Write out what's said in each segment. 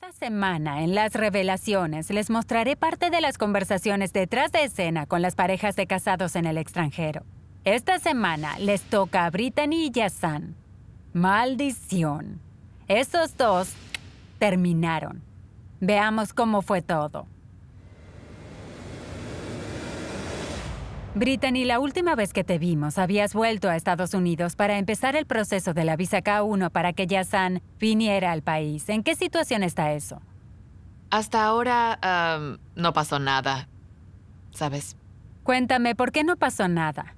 Cada semana en las revelaciones les mostraré parte de las conversaciones detrás de escena con las parejas de casados en el extranjero. Esta semana les toca a Brittany y Yassan. Maldición. Esos dos terminaron. Veamos cómo fue todo. Brittany, la última vez que te vimos, habías vuelto a Estados Unidos para empezar el proceso de la visa K1 para que Yazan viniera al país. ¿En qué situación está eso? Hasta ahora no pasó nada, ¿sabes? Cuéntame, ¿por qué no pasó nada?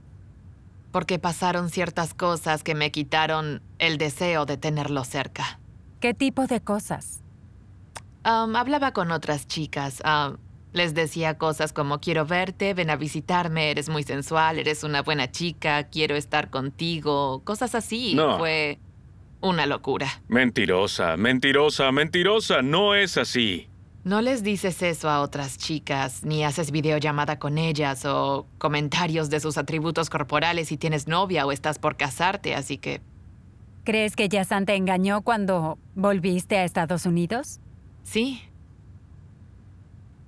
Porque pasaron ciertas cosas que me quitaron el deseo de tenerlo cerca. ¿Qué tipo de cosas? hablaba con otras chicas. Les decía cosas como quiero verte, ven a visitarme, eres muy sensual, eres una buena chica, quiero estar contigo, cosas así. No. Fue una locura. Mentirosa, mentirosa, mentirosa, no es así. No les dices eso a otras chicas, ni haces videollamada con ellas o comentarios de sus atributos corporales si tienes novia o estás por casarte, así que... ¿Crees que Yasan te engañó cuando volviste a Estados Unidos? Sí,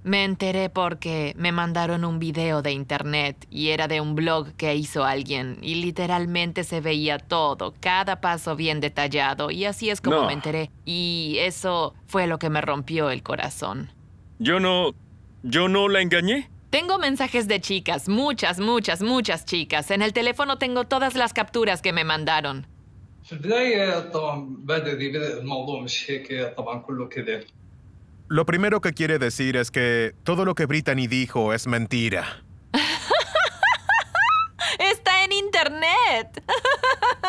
me enteré porque me mandaron un video de internet y era de un blog que hizo alguien y literalmente se veía todo, cada paso bien detallado y así es como me enteré. Y eso fue lo que me rompió el corazón. Yo no... yo no la engañé. Tengo mensajes de chicas, muchas, muchas, muchas chicas. En el teléfono tengo todas las capturas que me mandaron. Lo primero que quiere decir es que todo lo que Brittany dijo es mentira. Está en internet.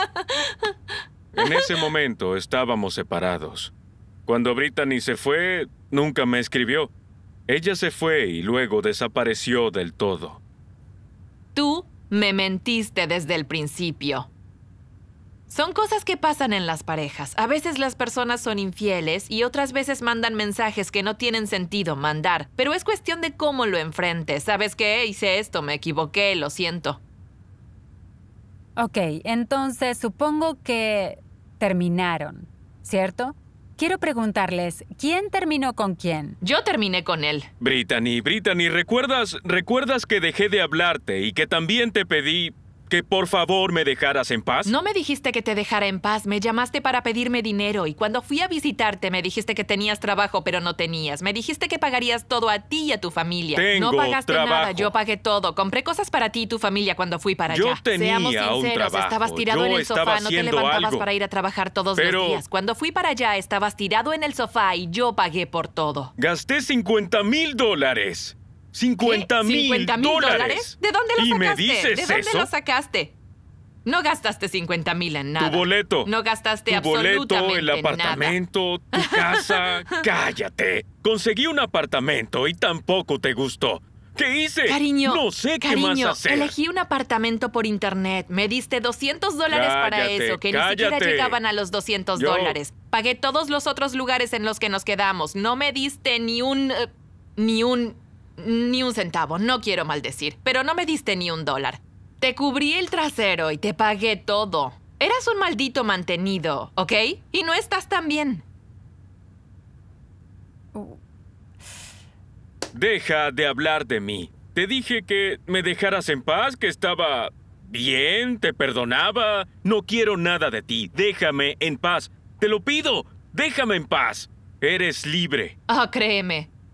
en ese momento estábamos separados. Cuando Brittany se fue, nunca me escribió. Ella se fue y luego desapareció del todo. Tú me mentiste desde el principio. Son cosas que pasan en las parejas. A veces las personas son infieles y otras veces mandan mensajes que no tienen sentido mandar, pero es cuestión de cómo lo enfrentes. Sabes qué? hice esto, me equivoqué, lo siento. Ok, entonces supongo que terminaron, ¿cierto? Quiero preguntarles, ¿quién terminó con quién? Yo terminé con él. Brittany, Brittany, ¿recuerdas, recuerdas que dejé de hablarte y que también te pedí que por favor me dejaras en paz? No me dijiste que te dejara en paz, me llamaste para pedirme dinero y cuando fui a visitarte me dijiste que tenías trabajo pero no tenías, me dijiste que pagarías todo a ti y a tu familia. no pagaste nada, yo pagué todo, compré cosas para ti y tu familia cuando fui para yo allá. Tenía Seamos sinceros, estabas tirado en el sofá, no te levantabas para ir a trabajar todos los días. Cuando fui para allá estabas tirado en el sofá y yo pagué por todo. Gasté 50 mil dólares. 50 mil dólares. ¿De dónde lo sacaste? Me dices ¿De dónde lo sacaste? No gastaste 50 mil en nada. Tu boleto. No gastaste tu boleto, el apartamento, tu casa. Cállate. Conseguí un apartamento y tampoco te gustó. ¿Qué hice? Cariño. No sé cariño, qué más hacer. Elegí un apartamento por internet. Me diste 200 dólares para eso, que ni siquiera llegaban a los 200 dólares. Pagué todos los otros lugares en los que nos quedamos. No me diste ni un. Eh, ni un ni un centavo, no quiero maldecir, pero no me diste ni un dólar. Te cubrí el trasero y te pagué todo. Eras un maldito mantenido, ¿ok? Y no estás tan bien. Deja de hablar de mí. Te dije que me dejaras en paz, que estaba bien, te perdonaba. No quiero nada de ti. Déjame en paz. Te lo pido. Déjame en paz. Eres libre. Ah, créeme.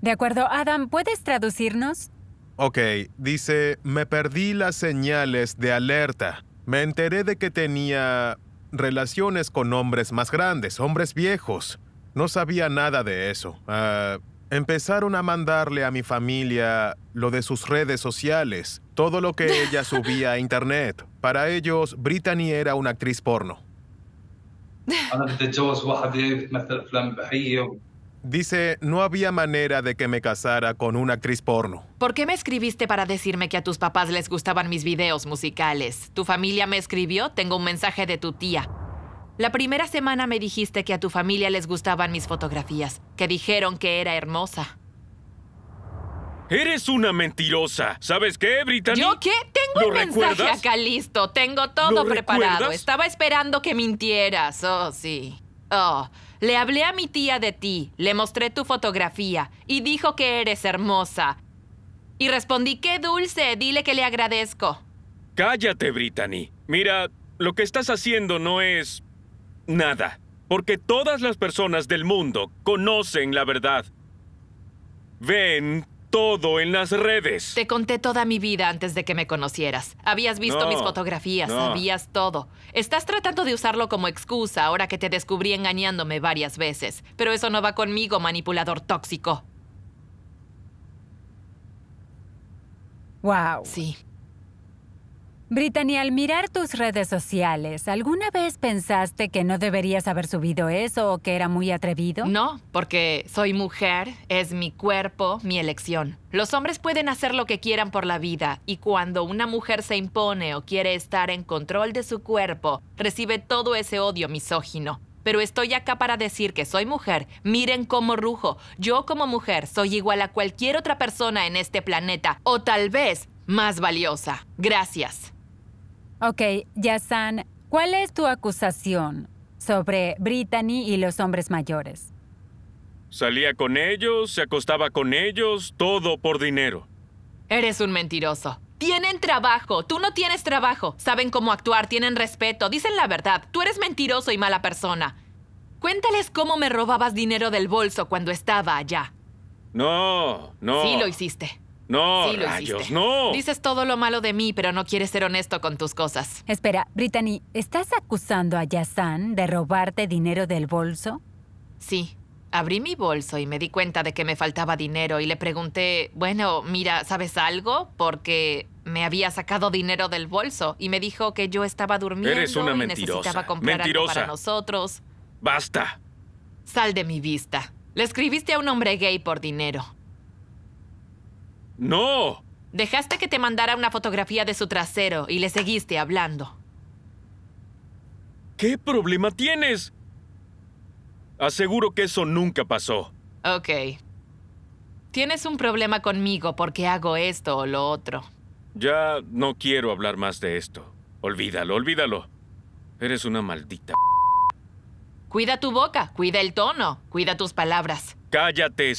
de acuerdo, Adam, ¿puedes traducirnos? Ok, dice, me perdí las señales de alerta. Me enteré de que tenía relaciones con hombres más grandes, hombres viejos. No sabía nada de eso. Ah, empezaron a mandarle a mi familia lo de sus redes sociales, todo lo que ella subía a internet. Para ellos, Brittany era una actriz porno. Dice, no había manera de que me casara con una actriz porno. ¿Por qué me escribiste para decirme que a tus papás les gustaban mis videos musicales? Tu familia me escribió, tengo un mensaje de tu tía. La primera semana me dijiste que a tu familia les gustaban mis fotografías, que dijeron que era hermosa. Eres una mentirosa. ¿Sabes qué, Brittany? ¿Yo qué? Te mensaje acá listo. Tengo todo preparado. Estaba esperando que mintieras. Oh, sí. Oh, le hablé a mi tía de ti. Le mostré tu fotografía. Y dijo que eres hermosa. Y respondí, qué dulce. Dile que le agradezco. Cállate, Brittany. Mira, lo que estás haciendo no es... nada. Porque todas las personas del mundo conocen la verdad. Ven todo en las redes. Te conté toda mi vida antes de que me conocieras. Habías visto mis fotografías, sabías todo. Estás tratando de usarlo como excusa ahora que te descubrí engañándome varias veces. Pero eso no va conmigo, manipulador tóxico. Wow. Sí, Brittany, al mirar tus redes sociales, ¿alguna vez pensaste que no deberías haber subido eso o que era muy atrevido? No, porque soy mujer, es mi cuerpo, mi elección. Los hombres pueden hacer lo que quieran por la vida y cuando una mujer se impone o quiere estar en control de su cuerpo, recibe todo ese odio misógino. Pero estoy acá para decir que soy mujer. Miren cómo rujo. Yo como mujer soy igual a cualquier otra persona en este planeta o tal vez más valiosa. Gracias. Ok, Yasan, ¿cuál es tu acusación sobre Brittany y los hombres mayores? Salía con ellos, se acostaba con ellos, todo por dinero. Eres un mentiroso. Tienen trabajo, tú no tienes trabajo. Saben cómo actuar, tienen respeto, dicen la verdad. Tú eres mentiroso y mala persona. Cuéntales cómo me robabas dinero del bolso cuando estaba allá. No, no. Sí lo hiciste. No, no. Dices todo lo malo de mí, pero no quieres ser honesto con tus cosas. Espera, Brittany, ¿estás acusando a Yazan de robarte dinero del bolso? Sí. Abrí mi bolso y me di cuenta de que me faltaba dinero y le pregunté, bueno, mira, ¿sabes algo? Porque me había sacado dinero del bolso y me dijo que yo estaba durmiendo Eres una y necesitaba comprar algo para nosotros. ¡Basta! Sal de mi vista. Le escribiste a un hombre gay por dinero. ¡No! Dejaste que te mandara una fotografía de su trasero y le seguiste hablando. ¿Qué problema tienes? Aseguro que eso nunca pasó. Ok. Tienes un problema conmigo porque hago esto o lo otro. Ya no quiero hablar más de esto. Olvídalo, olvídalo. Eres una maldita. Cuida tu boca, cuida el tono, cuida tus palabras. Cállate.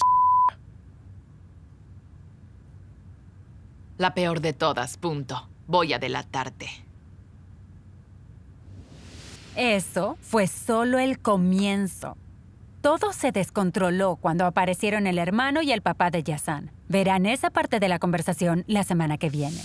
La peor de todas, punto. Voy a delatarte. Eso fue solo el comienzo. Todo se descontroló cuando aparecieron el hermano y el papá de Yasan. Verán esa parte de la conversación la semana que viene.